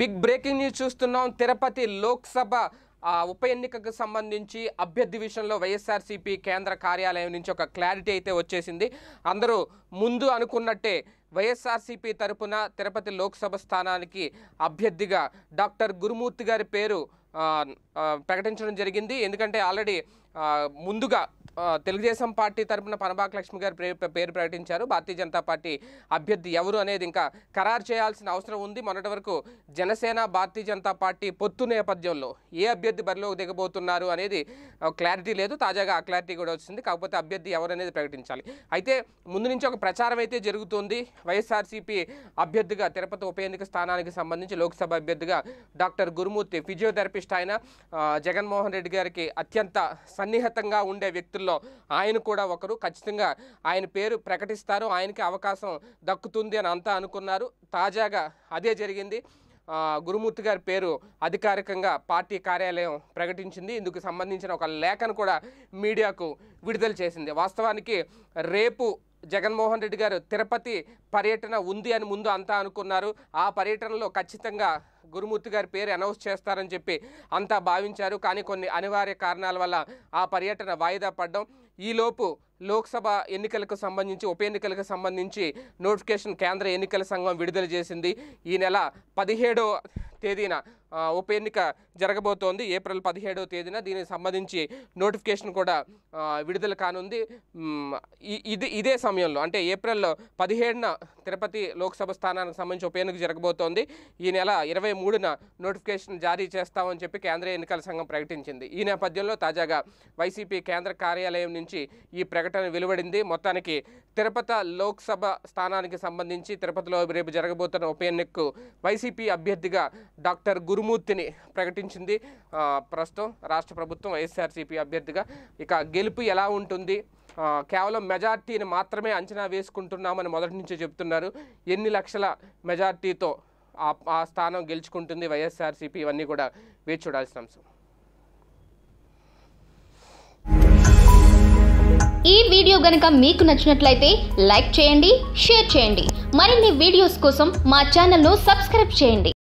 big breaking news చూస్తున్నాం తిరుపతి లోక్సభ ఉప ఎన్నికకు సంబంధించి అభ్యర్థి విషయంలో వైఎస్ఆర్సీపీ కేంద్ర కార్యాలయం నుంచి ఒక క్లారిటీ అయితే వచ్చేసింది అందరూ ముందు అనుకున్నట్టే వైఎస్ఆర్సీపీ తరపున తిరుపతి లోక్సభ స్థానానికి అభ్యర్థిగా డాక్టర్ గురుమూర్తి గారి పేరు ప్రకటించడం జరిగింది ఎందుకంటే ఆల్రెడీ ముందుగా తెలుగుదేశం పార్టీ తరఫున పనబాక లక్ష్మి గారు పేరు ప్రకటించారు భారతీయ జనతా పార్టీ అభ్యర్థి ఎవరు అనేది ఇంకా ఖరారు చేయాల్సిన అవసరం ఉంది మొన్నటి వరకు జనసేన భారతీయ జనతా పార్టీ పొత్తు నేపథ్యంలో ఏ అభ్యర్థి బరిలోకి దిగబోతున్నారు అనేది క్లారిటీ లేదు తాజాగా ఆ క్లారిటీ కూడా వచ్చింది కాకపోతే అభ్యర్థి ఎవరు అనేది ప్రకటించాలి అయితే ముందు నుంచి ఒక ప్రచారం అయితే జరుగుతుంది వైఎస్ఆర్సీపీ అభ్యర్థిగా తిరుపతి ఉప ఎన్నిక స్థానానికి సంబంధించి లోక్సభ అభ్యర్థిగా డాక్టర్ గురుమూర్తి ఫిజియోథెరపిస్ట్ ఆయన జగన్మోహన్ రెడ్డి గారికి అత్యంత సన్నిహితంగా ఉండే వ్యక్తులు నేపథ్యంలో ఆయన కూడా ఒకరు ఖచ్చితంగా ఆయన పేరు ప్రకటిస్తారు ఆయనకి అవకాశం దక్కుతుంది అని అంతా అనుకున్నారు తాజాగా అదే జరిగింది గురుమూర్తి గారి పేరు అధికారికంగా పార్టీ కార్యాలయం ప్రకటించింది ఇందుకు సంబంధించిన ఒక లేఖను కూడా మీడియాకు విడుదల చేసింది వాస్తవానికి రేపు జగన్మోహన్ రెడ్డి గారు తిరుపతి పర్యటన ఉంది అని ముందు అంతా అనుకున్నారు ఆ పర్యటనలో ఖచ్చితంగా గురుమూర్తి గారి పేరు అనౌన్స్ చేస్తారని చెప్పి అంతా భావించారు కానీ కొన్ని అనివార్య కారణాల వల్ల ఆ పర్యటన వాయిదా పడడం ఈలోపు లోక్సభ ఎన్నికలకు సంబంధించి ఉప ఎన్నికలకు సంబంధించి నోటిఫికేషన్ కేంద్ర ఎన్నికల సంఘం విడుదల చేసింది ఈ నెల పదిహేడో తేదీన ఉప ఎన్నిక జరగబోతోంది ఏప్రిల్ పదిహేడవ తేదీన దీనికి సంబంధించి నోటిఫికేషన్ కూడా విడుదల కానుంది ఇది ఇదే సమయంలో అంటే ఏప్రిల్ పదిహేడున తిరుపతి లోక్సభ స్థానానికి సంబంధించి ఉప ఎన్నిక జరగబోతోంది ఈ నెల ఇరవై మూడున నోటిఫికేషన్ జారీ చేస్తామని చెప్పి కేంద్రీయ ఎన్నికల సంఘం ప్రకటించింది ఈ నేపథ్యంలో తాజాగా వైసీపీ కేంద్ర కార్యాలయం నుంచి ఈ ప్రకటన వెలువడింది మొత్తానికి తిరుపతి లోక్సభ స్థానానికి సంబంధించి తిరుపతిలో రేపు జరగబోతున్న ఉప ఎన్నికకు వైసీపీ అభ్యర్థిగా డాక్టర్ గురు గురుమూర్తిని ప్రకటించింది ప్రస్తుతం రాష్ట్ర ప్రభుత్వం వైఎస్ఆర్సీపీ అభ్యర్థిగా ఇక గెలుపు ఎలా ఉంటుంది కేవలం మెజార్టీని మాత్రమే అంచనా వేసుకుంటున్నామని మొదటి నుంచే చెప్తున్నారు ఎన్ని లక్షల మెజార్టీతో ఆ స్థానం గెలుచుకుంటుంది వైఎస్ఆర్సీపీ ఇవన్నీ కూడా వేచి చూడాల్సిన అంశం ఈ వీడియో గనక మీకు నచ్చినట్లయితే లైక్ చేయండి షేర్ చేయండి మరిన్ని వీడియోస్ కోసం మా ఛానల్ను సబ్స్క్రైబ్ చేయండి